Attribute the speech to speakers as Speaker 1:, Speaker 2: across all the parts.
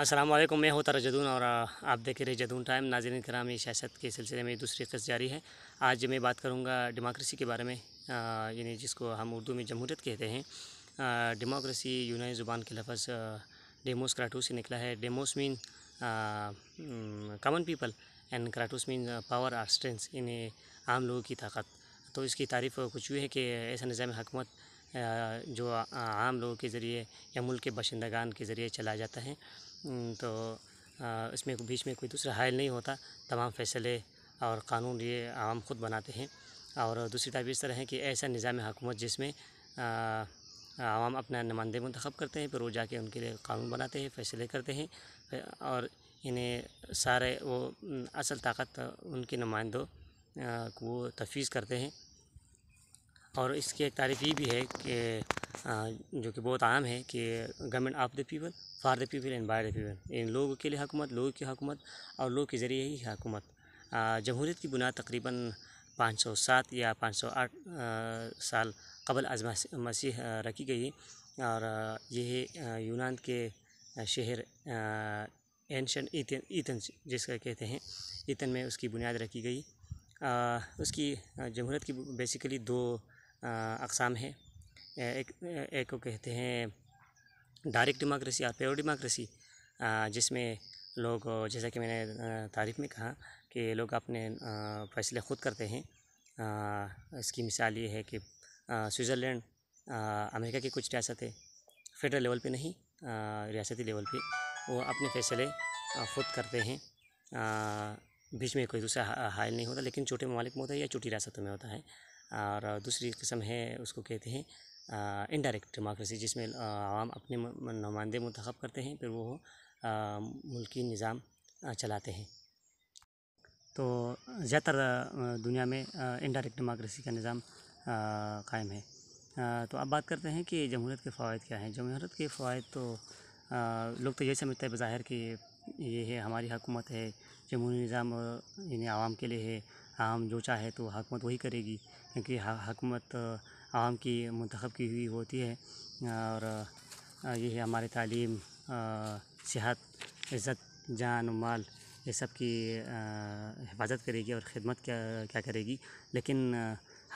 Speaker 1: असलम मैं होता जदून और आप देख रहे जदून टाइम नाजरन करामी सियासत के सिलसिले में दूसरी कस्त जारी है आज मैं बात करूँगा डेमोक्रेसी के बारे में यानी जिसको हम उर्दू में जमहूरियत कहते हैं डेमोक्रेसी यूनानी ज़ुबान के लफ्ज़ डेमोस क्राटू से निकला है demos mean common people and kratos mean power or strength यानी आम लोगों की ताकत तो इसकी तारीफ़ कुछ यूँ है कि ऐसा निज़ाम हकूमत जो आम लोगों के ज़रिए या मुल्क के बाशिंदगान के ज़रिए चलाया जाता है हम्म, तो इसमें बीच में कोई दूसरा हायल नहीं होता तमाम फैसले और कानून ये आवाम ख़ुद बनाते हैं और दूसरी तरफ इस तरह है कि ऐसा निज़ाम हकूमत जिसमें आवाम अपना नुमाइंदे मंतखब करते हैं फिर वो जाके उनके लिए कानून बनाते हैं फैसले करते हैं और इन्हें सारे वो असल ताकत उनके नुमाइंदों को तफीज़ करते हैं और इसकी एक तारीफ़ ये भी है कि जो कि बहुत आम है कि government of the people for the people and by the people इन लोगों के लिए हुकूमत लोगों की हकूमत और लोगों के ज़रिए ही हुकूमत जमहूरीत की बुनियाद तकरीबन 507 या 508 साल कबल अज मसीह रखी गई और यह यूनान के शहर एनशन ईतन ईतन जिसका कहते हैं ईतन में उसकी बुनियाद रखी गई आ, उसकी जमहूरत की बेसिकली दो अकसाम है एक एक को कहते हैं डायरेक्ट डेमोक्रेसी और प्योर डेमोक्रेसी जिसमें लोग जैसा कि मैंने तारीफ में कहा कि लोग अपने फैसले खुद करते हैं इसकी मिसाल ये है कि स्विट्ज़रलैंड अमेरिका की कुछ रियासतें फेडरल लेवल पे नहीं रियासती लेवल पे वो अपने फैसले खुद करते हैं बीच में कोई दूसरा हायल नहीं होता लेकिन छोटे ममालिक में होता है या छोटी रियासतों में होता है और दूसरी किस्म है उसको कहते हैं इनडायरेक्ट डेमोक्रेसी जिसमें आवाम अपने नुमाइंदे मंतखब करते हैं फिर वो मुल्की निज़ाम चलाते हैं तो ज़्यादातर दुनिया में इनडायरेक्ट डेमोक्रेसी का निज़ाम कायम है तो अब बात करते हैं कि जमहूरत के फ़वाद क्या हैं जमहूरत के फ़वाद तो लोग तो ये समझते हैं बज़ाहिर कि ये है हमारी हुकूमत है जमहूरी निज़ाम यानी आवाम के लिए है आम जो चाहे तो हुकूमत वही करेगी क्योंकि हकूमत आवाम की मंतखब की हुई होती है और है हमारी तालीम सेहत इज़्ज़त जान माल ये सब की हिफाजत करेगी और ख़िदमत क्या क्या करेगी लेकिन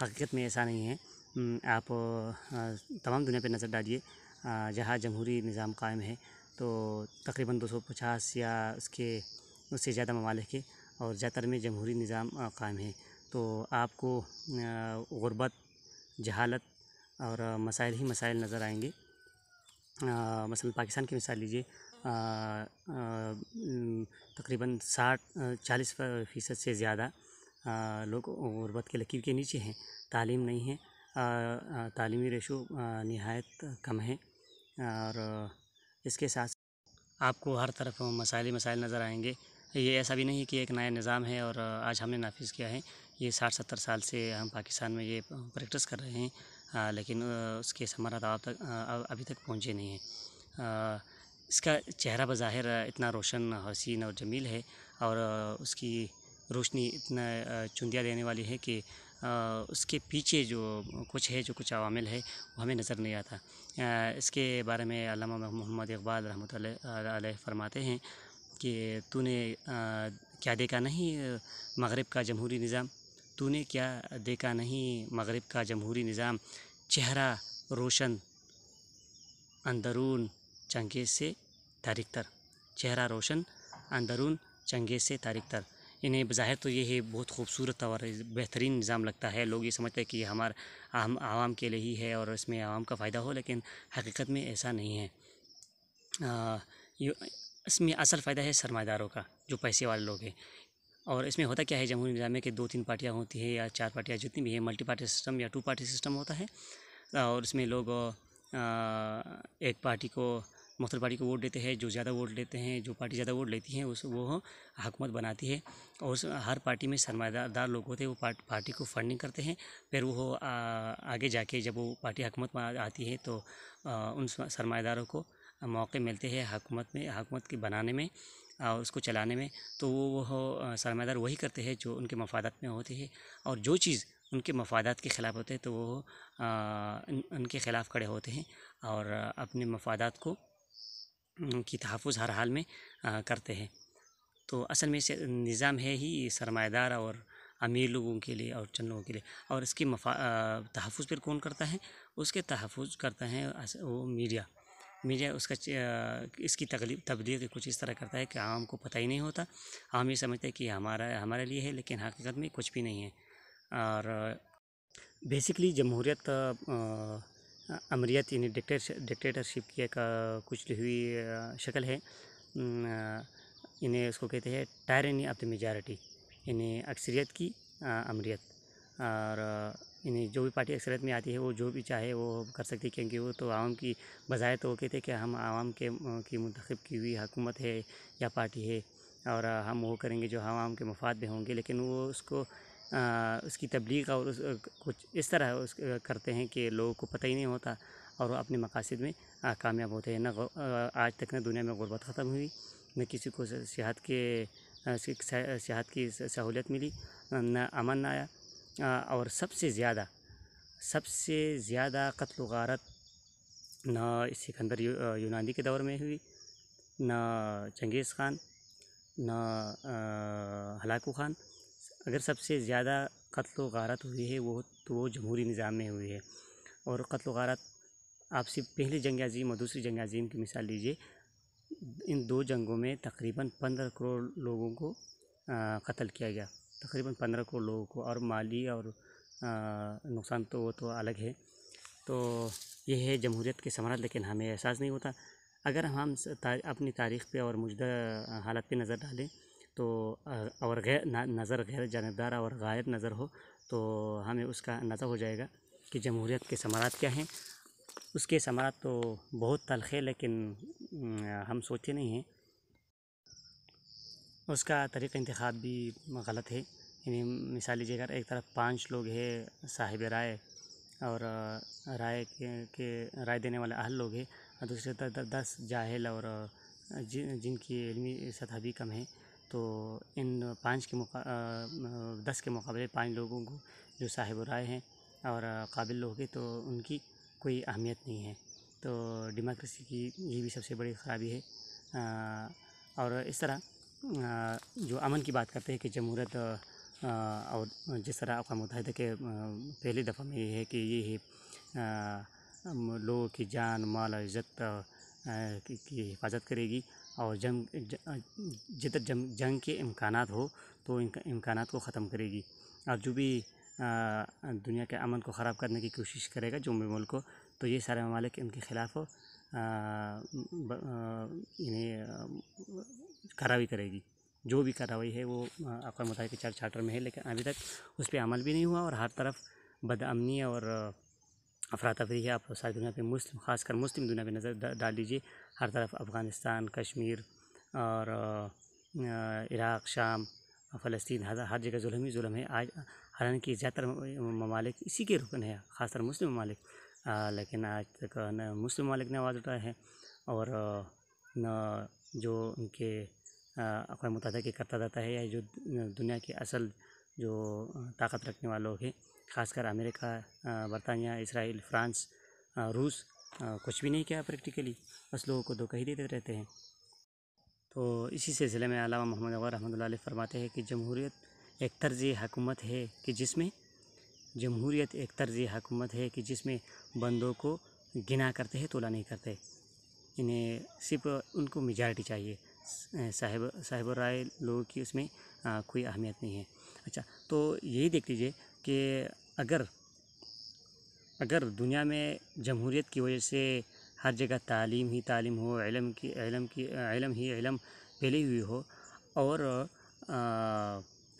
Speaker 1: हकीकत में ऐसा नहीं है आप तमाम दुनिया पर नज़र डालिए जहाँ जमहूरी निज़ाम कायम है तो तकरीबन 250 या उसके उससे ज़्यादा ममालिक है और ज़्यादातर में जमहूरी निज़ाम कायम है तो आपको ग़ुरबत जहालत और मसाइल ही मसाइल नज़र आएंगे मसल पाकिस्तान की मिसाल लीजिए तकरीबन साठ चालीस फ़ीसद से ज़्यादा लोग ग़ुरबत के लकीर के नीचे हैं तालीम नहीं है तालीमी रेशो नहायत कम है और इसके साथ आपको हर तरफ मसाइल मसाइल नज़र आएंगे ये ऐसा भी नहीं कि एक नया निज़ाम है और आज हमने नाफिज किया है ये साठ सत्तर साल से हम पाकिस्तान में ये प्रैक्टिस कर रहे हैं आ, लेकिन उसके समारा तक अभी तक पहुँचे नहीं हैं इसका चेहरा बज़ाहिर इतना रोशन हसीन और जमील है और उसकी रोशनी इतना चुंदिया देने वाली है कि उसके पीछे जो कुछ है जो कुछ अवामिल है वो हमें नज़र नहीं आता इसके बारे में अलामा मोहम्मद इकबाल रहमत फरमाते हैं कि तूने क्या देखा नहीं मगरब का जमहूरी निज़ाम तूने क्या देखा नहीं मगरब का जमहूरी निज़ाम चेहरा रोशन अंदरून चंगेज़ से तारिक तर चेहरा रोशन अंदरून चंगेज़ से तारिक तर इन्हें बज़ाहिर तो ये है बहुत खूबसूरत और बेहतरीन निज़ाम लगता है लोग ये समझते हैं कि हमारा आम आवाम के लिए ही है और इसमें आवाम का फ़ायदा हो लेकिन हकीकत में ऐसा नहीं है आ, इसमें असल फ़ायदा है सरमादारों का जो पैसे वाले लोग हैं और इसमें होता क्या है जमहूरी निज़ाम में कि दो तीन पार्टियाँ होती है या चार पार्टियाँ जितनी भी हैं मल्टी पार्टी सिस्टम या टू पार्टी सिस्टम होता है और इसमें लोग एक पार्टी को मुख्तर पार्टी को वोट देते हैं जो ज़्यादा वोट लेते हैं जो पार्टी ज़्यादा वोट लेती है उस वो हकूमत बनाती है और उस हर पार्टी में सरमादार लोग होते हैं वो पार्ट, पार्टी को फंडिंग करते हैं फिर वो आगे जाके जब वो पार्टी हकूमत में आती है तो आ, उन सरमादारों को मौके मिलते हैं हकूमत में हकूमत के बनाने में और उसको चलाने में तो वो सरमादार वही करते हैं जो उनके मफादत में होते हैं और जो चीज़ उनके मफादत के ख़िलाफ़ होते हैं तो वो उन, उनके ख़िलाफ़ खड़े होते हैं और अपने मफादत को की तहफ़ हर हाल में करते हैं तो असल में निज़ाम है ही सरमादार और अमीर लोगों के लिए और चंद लोगों के लिए और इसकी मफा तहफ़ फिर कौन करता है उसके तहफ़ करता है वो मीडिया मीडिया उसका इसकी तकलीफ तब्दील कुछ इस तरह करता है कि आम को पता ही नहीं होता आम ये समझते हैं कि हमारा हमारे लिए है लेकिन हकीकत में कुछ भी नहीं है और बेसिकली जमहूरियत अमरीत यानी डिक्टेटरशिप की एक कुछ हुई शक्ल है इन्हें उसको कहते हैं टायरनी ऑफ द मेजारटी यानी अक्सरियत की अमरीत और इन्हें जो भी पार्टी अक्सरत में आती है वो जो भी चाहे वो कर सकती है क्योंकि वो तो आवाम की बजाय तो वो कहते हैं कि हम आवाम के की मंतखब की हुई हुकूमत है या पार्टी है और हम वो करेंगे जो आवाम के मफाद में होंगे लेकिन वो उसको आ, उसकी तबलीग और उस कुछ इस तरह उस करते हैं कि लोगों को पता ही नहीं होता और वो अपने मकासद में कामयाब होते हैं ना आज तक ना दुनिया में गुरबत ख़त्म हुई न किसी को सेहत के सेहत की सहूलियत मिली न अमन आया और सबसे ज़्यादा सबसे ज़्यादा कत्ल गारत इस सिकंदर यूनानी के दौर में हुई ना चंगेज़ ख़ान न हलाकू ख़ान अगर सबसे ज़्यादा कत्ल गारत हुई है वो तो वो जमहूरी निज़ाम में हुई है और कत्ल गारत आप सिर्फ पहली जंग अजीम और दूसरी जंग अजीम की मिसाल लीजिए इन दो जंगों में तकरीबन पंद्रह करोड़ लोगों को कत्ल किया गया तकरीबन पंद्रह करोड़ लोगों को और माली और नुकसान तो वो तो अलग है तो ये है जमहूरियत के समरा लेकिन हमें एहसास नहीं होता अगर हम तार, अपनी तारीख पे और मौजूदा हालत पे नज़र डालें तो और गैर नज़र गैर जानबदार और गायब नज़र हो तो हमें उसका अंदाज़ा हो जाएगा कि जमहूरियत के समारात क्या हैं उसके समरात तो बहुत तलख है लेकिन हम सोचे नहीं हैं उसका तरीक़ा इंतख़ाब भी ग़लत है यानी मिसाल लीजिए अगर एक तरफ़ पाँच लोग है साहिब राय और राय के, के राय देने वाले अहल लोग हैं और दूसरी तरफ दस जाहल और जि, जिनकी इलमी सतह भी कम है तो इन पाँच के मुका दस के मुकाबले पाँच लोगों को जो साहिब राय हैं और काबिल लोग हैं तो उनकी कोई अहमियत नहीं है तो डेमोक्रेसी की ये भी सबसे बड़ी ख़राबी है और इस तरह जो अमन की बात करते हैं कि जमहूरत और जिस तरह अकवा मुतहद के पहली दफ़ा में ये है कि ये लोगों की जान माल और इज़्ज़त की, हिफाजत करेगी और जंग जिधर जंग जंग के इम्कान हो तो इम्कान को ख़त्म करेगी और जो भी दुनिया के अमन को ख़राब करने की कोशिश करेगा जो भी मुल्क को तो ये सारे ममालिक इनके ख़िलाफ़ इन्हें कार्रवाई करेगी जो भी कार्रवाई है वो आपका के चार चार्टर में है लेकिन अभी तक उस पर अमल भी नहीं हुआ और हर तरफ बदअमनी और अफरा तफरी है आप सारी दुनिया पर मुस्लिम खासकर मुस्लिम दुनिया पर नज़र डाल दीजिए हर तरफ अफ़गानिस्तान कश्मीर और इराक़ शाम फ़लस्तीन हर हर जगह जुल्म ही जुल्म है आज हालांकि ज़्यादातर ममालिक इसी के रुकन है ख़ासतर मुस्लिम ममालिक लेकिन आज तक न मुस्लिम ममालिक ने आवाज़ उठाया है और न जो उनके अकवा मुतहदा करता रहता है या जो दुनिया के असल जो ताकत रखने वाले लोग हैं ख़ासकर अमेरिका बरतानिया इसराइल फ्रांस रूस कुछ भी नहीं किया प्रैक्टिकली बस लोगों को धोखा ही देते रहते हैं तो इसी सिलसिले में अलावा मोहम्मद अगर रहमत फरमाते हैं कि जमहूरीत एक तर्ज हकूमत है कि जिसमें जमहूरीत एक तर्ज हकूमत है कि जिसमें बंदों को गिना करते हैं तोला नहीं करते इन्हें सिर्फ उनको मेजॉरिटी चाहिए साहिब साहिब राय लोगों की उसमें आ, कोई अहमियत नहीं है अच्छा तो यही देख लीजिए कि अगर अगर दुनिया में जमहूरीत की वजह से हर जगह तालीम ही तालीम हो इलम की इलम की इलम ही इलम फैली हुई हो और आ,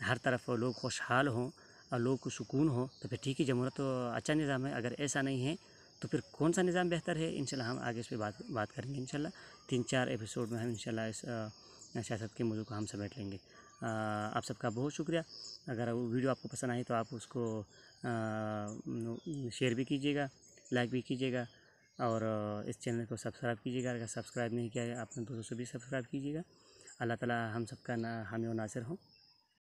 Speaker 1: हर तरफ लोग खुशहाल हों और लोग को सुकून हो तो फिर ठीक है जमहूरत तो अच्छा निज़ाम है अगर ऐसा नहीं है तो फिर कौन सा निज़ाम बेहतर है इनशाला हम आगे इस पर बात बात करेंगे इनशाला तीन चार एपिसोड में हम इनशाला इस सियासत के मौजू को हम समेट लेंगे आप सबका बहुत शुक्रिया अगर वो वीडियो आपको पसंद आए तो आप उसको शेयर भी कीजिएगा लाइक भी कीजिएगा और इस चैनल को सब्सक्राइब कीजिएगा अगर सब्सक्राइब नहीं किया है अपने दोस्तों से भी सब्सक्राइब कीजिएगा अल्लाह ताला हम सबका ना हामी नासिर हों